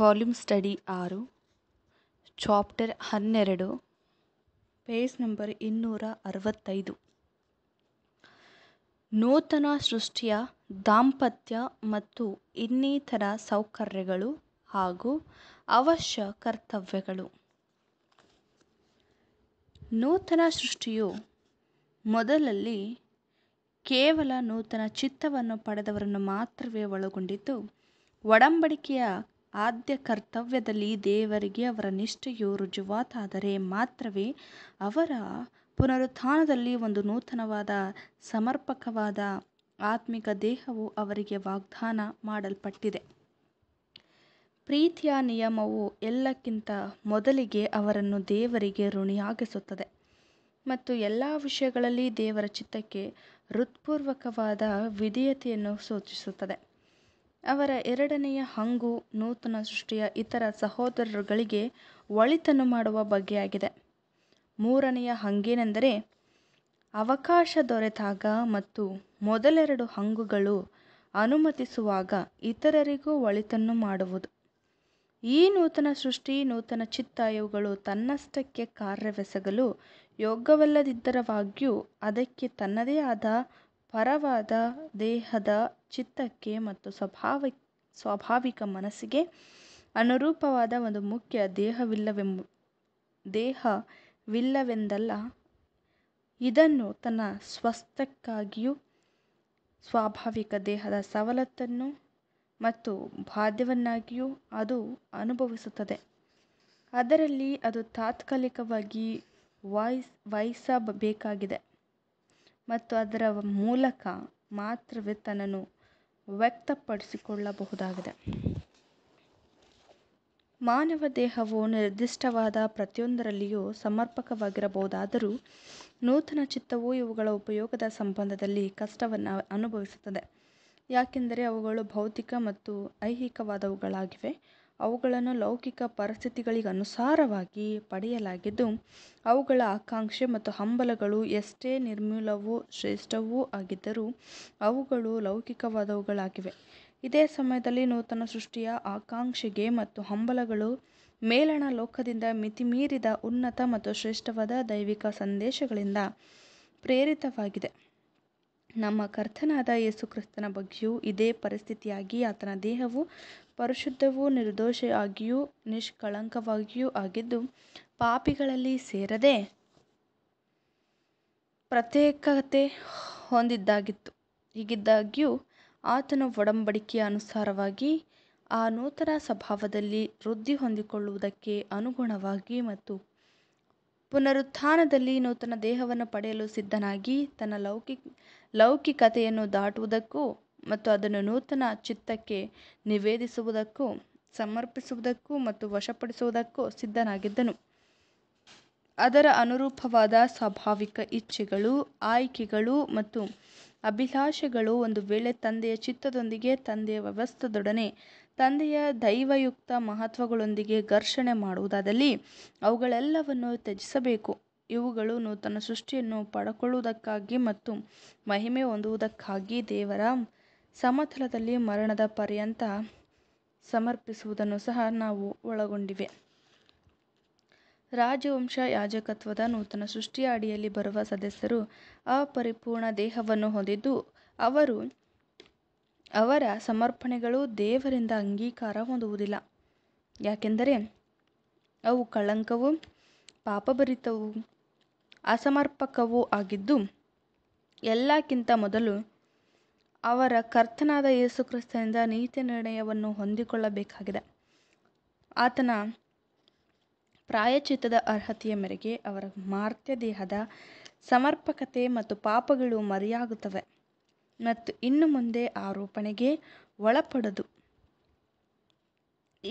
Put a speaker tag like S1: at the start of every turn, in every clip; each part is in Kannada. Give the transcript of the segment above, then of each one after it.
S1: ವಾಲ್ಯೂಮ್ ಸ್ಟಡಿ ಆರು ಚಾಪ್ಟರ್ ಹನ್ನೆರಡು ಪೇಜ್ ನಂಬರ್ ಇನ್ನೂರ ಅರವತ್ತೈದು ನೂತನ ಸೃಷ್ಟಿಯ ದಾಂಪತ್ಯ ಮತ್ತು ಇನ್ನಿತರ ಸೌಕರ್ಯಗಳು ಹಾಗೂ ಅವಶ್ಯ ಕರ್ತವ್ಯಗಳು ನೂತನ ಸೃಷ್ಟಿಯು ಮೊದಲಲ್ಲಿ ಕೇವಲ ನೂತನ ಚಿತ್ತವನ್ನು ಪಡೆದವರನ್ನು ಮಾತ್ರವೇ ಒಳಗೊಂಡಿದ್ದು ಒಡಂಬಡಿಕೆಯ ಆದ್ಯ ಕರ್ತವ್ಯದಲ್ಲಿ ದೇವರಿಗೆ ಅವರ ನಿಷ್ಠೆಯು ರುಜುವಾತಾದರೆ ಮಾತ್ರವೇ ಅವರ ಪುನರುತ್ಥಾನದಲ್ಲಿ ಒಂದು ನೂತನವಾದ ಸಮರ್ಪಕವಾದ ಆತ್ಮಿಕ ದೇಹವು ಅವರಿಗೆ ವಾಗ್ದಾನ ಮಾಡಲ್ಪಟ್ಟಿದೆ ಪ್ರೀತಿಯ ನಿಯಮವು ಎಲ್ಲಕ್ಕಿಂತ ಮೊದಲಿಗೆ ಅವರನ್ನು ದೇವರಿಗೆ ಋಣಿಯಾಗಿಸುತ್ತದೆ ಮತ್ತು ಎಲ್ಲ ವಿಷಯಗಳಲ್ಲಿ ದೇವರ ಚಿತ್ತಕ್ಕೆ ಹೃತ್ಪೂರ್ವಕವಾದ ವಿಧೇಯತೆಯನ್ನು ಸೂಚಿಸುತ್ತದೆ ಅವರ ಎರಡನೆಯ ಹಂಗು ನೂತನ ಸೃಷ್ಟಿಯ ಇತರ ಸಹೋದರರುಗಳಿಗೆ ಒಳಿತನ್ನು ಮಾಡುವ ಬಗೆಯಾಗಿದೆ ಮೂರನೆಯ ಹಂಗೇನೆಂದರೆ ಅವಕಾಶ ದೊರೆತಾಗ ಮತ್ತು ಮೊದಲೆರಡು ಹಂಗುಗಳು ಅನುಮತಿಸುವಾಗ ಇತರರಿಗೂ ಒಳಿತನ್ನು ಮಾಡುವುದು ಈ ನೂತನ ಸೃಷ್ಟಿ ನೂತನ ಚಿತ್ತ ಇವುಗಳು ತನ್ನಷ್ಟಕ್ಕೆ ಕಾರ್ಯವೆಸಗಲು ಯೋಗ್ಯವಲ್ಲದಿದ್ದರವಾಗಿಯೂ ಅದಕ್ಕೆ ತನ್ನದೇ ಆದ ಪರವಾದ ದೇಹದ ಚಿತ್ತಕ್ಕೆ ಮತ್ತು ಸ್ವಭಾವ ಸ್ವಾಭಾವಿಕ ಮನಸ್ಸಿಗೆ ಅನುರೂಪವಾದ ಒಂದು ಮುಖ್ಯ ದೇಹವಿಲ್ಲವೆಂಬ ದೇಹವಿಲ್ಲವೆಂದಲ್ಲ ಇದನ್ನು ತನ್ನ ಸ್ವಸ್ಥಕ್ಕಾಗಿಯೂ ಸ್ವಾಭಾವಿಕ ದೇಹದ ಸವಲತ್ತನ್ನು ಮತ್ತು ಬಾಧ್ಯವನ್ನಾಗಿಯೂ ಅದು ಅನುಭವಿಸುತ್ತದೆ ಅದರಲ್ಲಿ ಅದು ತಾತ್ಕಾಲಿಕವಾಗಿ ವಾಯ್ಸ್ ವಹಿಸಬೇಕಾಗಿದೆ ಮತ್ತು ಅದರ ಮೂಲಕ ಮಾತ್ರವೇ ತನ್ನನ್ನು ವ್ಯಕ್ತಪಡಿಸಿಕೊಳ್ಳಬಹುದಾಗಿದೆ ಮಾನವ ದೇಹವು ನಿರ್ದಿಷ್ಟವಾದ ಪ್ರತಿಯೊಂದರಲ್ಲಿಯೂ ಸಮರ್ಪಕವಾಗಿರಬಹುದಾದರೂ ನೂತನ ಚಿತ್ತವು ಇವುಗಳ ಉಪಯೋಗದ ಸಂಬಂಧದಲ್ಲಿ ಕಷ್ಟವನ್ನು ಅನುಭವಿಸುತ್ತದೆ ಯಾಕೆಂದರೆ ಅವುಗಳು ಭೌತಿಕ ಮತ್ತು ಐಹಿಕವಾದವುಗಳಾಗಿವೆ ಅವುಗಳನ್ನು ಲೌಕಿಕ ಪರಿಸ್ಥಿತಿಗಳಿಗನುಸಾರವಾಗಿ ಪಡೆಯಲಾಗಿದ್ದು ಅವುಗಳ ಆಕಾಂಕ್ಷೆ ಮತ್ತು ಹಂಬಲಗಳು ಎಷ್ಟೇ ನಿರ್ಮೂಲವೂ ಶ್ರೇಷ್ಠವೂ ಆಗಿದ್ದರೂ ಅವುಗಳು ಲೌಕಿಕವಾದವುಗಳಾಗಿವೆ ಇದೇ ಸಮಯದಲ್ಲಿ ನೂತನ ಸೃಷ್ಟಿಯ ಆಕಾಂಕ್ಷೆಗೆ ಮತ್ತು ಹಂಬಲಗಳು ಮೇಲಣ ಲೋಕದಿಂದ ಮಿತಿಮೀರಿದ ಉನ್ನತ ಮತ್ತು ಶ್ರೇಷ್ಠವಾದ ದೈವಿಕ ಸಂದೇಶಗಳಿಂದ ಪ್ರೇರಿತವಾಗಿದೆ ನಮ್ಮ ಕರ್ತನಾದ ಯೇಸು ಕ್ರಿಸ್ತನ ಬಗ್ಗೆಯೂ ಇದೇ ಪರಿಸ್ಥಿತಿಯಾಗಿ ಆತನ ದೇಹವು ಪರಿಶುದ್ಧವೂ ನಿರ್ದೋಷಿಯಾಗಿಯೂ ನಿಷ್ಕಳಂಕವಾಗಿಯೂ ಆಗಿದ್ದು ಪಾಪಿಗಳಲ್ಲಿ ಸೇರದೆ ಪ್ರತ್ಯೇಕತೆ ಹೊಂದಿದ್ದಾಗಿತ್ತು ಹೀಗಿದ್ದಾಗ್ಯೂ ಆತನ ಒಡಂಬಡಿಕೆಯ ಅನುಸಾರವಾಗಿ ಆ ನೂತನ ಸ್ವಭಾವದಲ್ಲಿ ವೃದ್ಧಿ ಹೊಂದಿಕೊಳ್ಳುವುದಕ್ಕೆ ಅನುಗುಣವಾಗಿ ಮತ್ತು ಪುನರುತ್ಥಾನದಲ್ಲಿ ನೂತನ ದೇಹವನ್ನು ಪಡೆಯಲು ಸಿದ್ಧನಾಗಿ ತನ್ನ ಲೌಕಿ ಲೌಕಿಕತೆಯನ್ನು ದಾಟುವುದಕ್ಕೂ ಮತ್ತು ಅದನ್ನು ನೂತನ ಚಿತ್ತಕ್ಕೆ ನಿವೇದಿಸುವುದಕ್ಕೂ ಸಮರ್ಪಿಸುವುದಕ್ಕೂ ಮತ್ತು ವಶಪಡಿಸುವುದಕ್ಕೂ ಸಿದ್ಧನಾಗಿದ್ದನು ಅದರ ಅನುರೂಪವಾದ ಸ್ವಾಭಾವಿಕ ಇಚ್ಛೆಗಳು ಆಯ್ಕೆಗಳು ಮತ್ತು ಅಭಿಲಾಷೆಗಳು ಒಂದು ವೇಳೆ ತಂದೆಯ ಚಿತ್ತದೊಂದಿಗೆ ತಂದೆಯ ವ್ಯವಸ್ಥೆದೊಡನೆ ತಂದೆಯ ದೈವಯುಕ್ತ ಮಹತ್ವಗಳೊಂದಿಗೆ ಘರ್ಷಣೆ ಮಾಡುವುದಾದಲ್ಲಿ ಅವುಗಳೆಲ್ಲವನ್ನು ತ್ಯಜಿಸಬೇಕು ಇವುಗಳು ನೂತನ ಸೃಷ್ಟಿಯನ್ನು ಪಡ್ಕೊಳ್ಳುವುದಕ್ಕಾಗಿ ಮತ್ತು ಮಹಿಮೆ ಹೊಂದುವುದಕ್ಕಾಗಿ ದೇವರ ಸಮತಲದಲ್ಲಿ ಮರಣದ ಪರ್ಯಂತ ಸಮರ್ಪಿಸುವುದನ್ನು ಸಹ ನಾವು ಒಳಗೊಂಡಿವೆ ರಾಜವಂಶ ಯಾಜಕತ್ವದ ನೂತನ ಸೃಷ್ಟಿಯ ಅಡಿಯಲ್ಲಿ ಬರುವ ಸದಸ್ಯರು ಅಪರಿಪೂರ್ಣ ದೇಹವನ್ನು ಹೊಂದಿದ್ದು, ಅವರು ಅವರ ಸಮರ್ಪಣೆಗಳು ದೇವರಿಂದ ಅಂಗೀಕಾರ ಹೊಂದುವುದಿಲ್ಲ, ಯಾಕೆಂದರೆ ಅವು ಕಳಂಕವು ಪಾಪಭರಿತವು ಅಸಮರ್ಪಕವೂ ಆಗಿದ್ದು, ಎಲ್ಲಕ್ಕಿಂತ ಮೊದಲು ಅವರ ಕರ್ತನಾದ ಯೇಸುಕ್ರಿಸ್ತನಿಂದ ನೀತಿ ನಿರ್ಣಯವನ್ನು ಹೊಂದಿಕೊಳ್ಳಬೇಕಾಗಿದೆ. ಆತನ ಪ್ರಾಯಶ್ಚಿತ್ತದ ಅರ್ಹತೆಯ ಮೇರೆಗೆ ಅವರ ಮಾರ್ತ್ಯ ದೇಹದ ಸಮರ್ಪಕತೆ ಮತ್ತು ಪಾಪಗಳು ಮರೆಯಾಗುತ್ತವೆ ಮತ್ತು ಇನ್ನು ಮುಂದೆ ಆರೋಪಣೆಗೆ ಒಳಪಡದು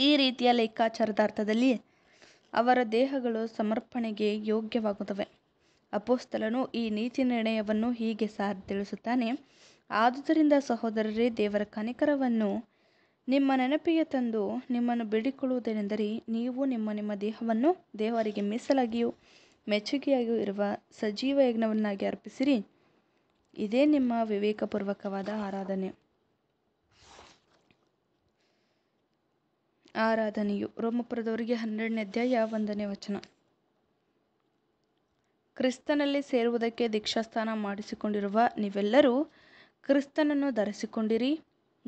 S1: ಈ ರೀತಿಯ ಲೆಕ್ಕಾಚಾರದ ಅರ್ಥದಲ್ಲಿ ಅವರ ದೇಹಗಳು ಸಮರ್ಪಣೆಗೆ ಯೋಗ್ಯವಾಗುತ್ತವೆ ಅಪೋಸ್ತಲನು ಈ ನೀತಿ ನಿರ್ಣಯವನ್ನು ಹೀಗೆ ಸಾರಿ ತಿಳಿಸುತ್ತಾನೆ ಆದುದರಿಂದ ಸಹೋದರರೇ ದೇವರ ಕನಿಕರವನ್ನು ನಿಮ್ಮ ನೆನಪಿಗೆ ತಂದು ನಿಮ್ಮನ್ನು ಬೇಡಿಕೊಳ್ಳುವುದೇನೆಂದರೆ ನೀವು ನಿಮ್ಮ ನಿಮ್ಮ ದೇಹವನ್ನು ದೇವರಿಗೆ ಮೀಸಲಾಗಿಯೂ ಮೆಚ್ಚುಗೆಯಾಗಿಯೂ ಇರುವ ಸಜೀವ ಯಜ್ಞವನ್ನಾಗಿ ಅರ್ಪಿಸಿರಿ ಇದೇ ನಿಮ್ಮ ವಿವೇಕಪೂರ್ವಕವಾದ ಆರಾಧನೆ ಆರಾಧನೆಯು ರೋಮಪುರದವರಿಗೆ ಹನ್ನೆರಡನೇ ಅಧ್ಯಾಯ ಒಂದನೇ ವಚನ ಕ್ರಿಸ್ತನಲ್ಲಿ ಸೇರುವುದಕ್ಕೆ ದೀಕ್ಷಾಸ್ಥಾನ ಮಾಡಿಸಿಕೊಂಡಿರುವ ನೀವೆಲ್ಲರೂ ಕ್ರಿಸ್ತನನ್ನು ಧರಿಸಿಕೊಂಡಿರಿ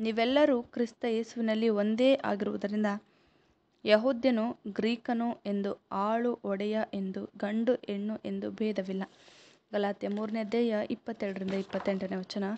S1: ನೀವೆಲ್ಲರೂ ಕ್ರಿಸ್ತ ಯೇಸುವಿನಲ್ಲಿ ಒಂದೇ ಆಗಿರುವುದರಿಂದ ಯಹೋದ್ಯನು ಗ್ರೀಕನು ಎಂದು ಆಳು ಒಡೆಯ ಎಂದು ಗಂಡು ಹೆಣ್ಣು ಎಂದು ಭೇದವಿಲ್ಲ ಗಲಾತ್ಯ ಮೂರನೇ ಅಧ್ಯಾಯ ಇಪ್ಪತ್ತೆರಡರಿಂದ ಇಪ್ಪತ್ತೆಂಟನೇ ವಚನ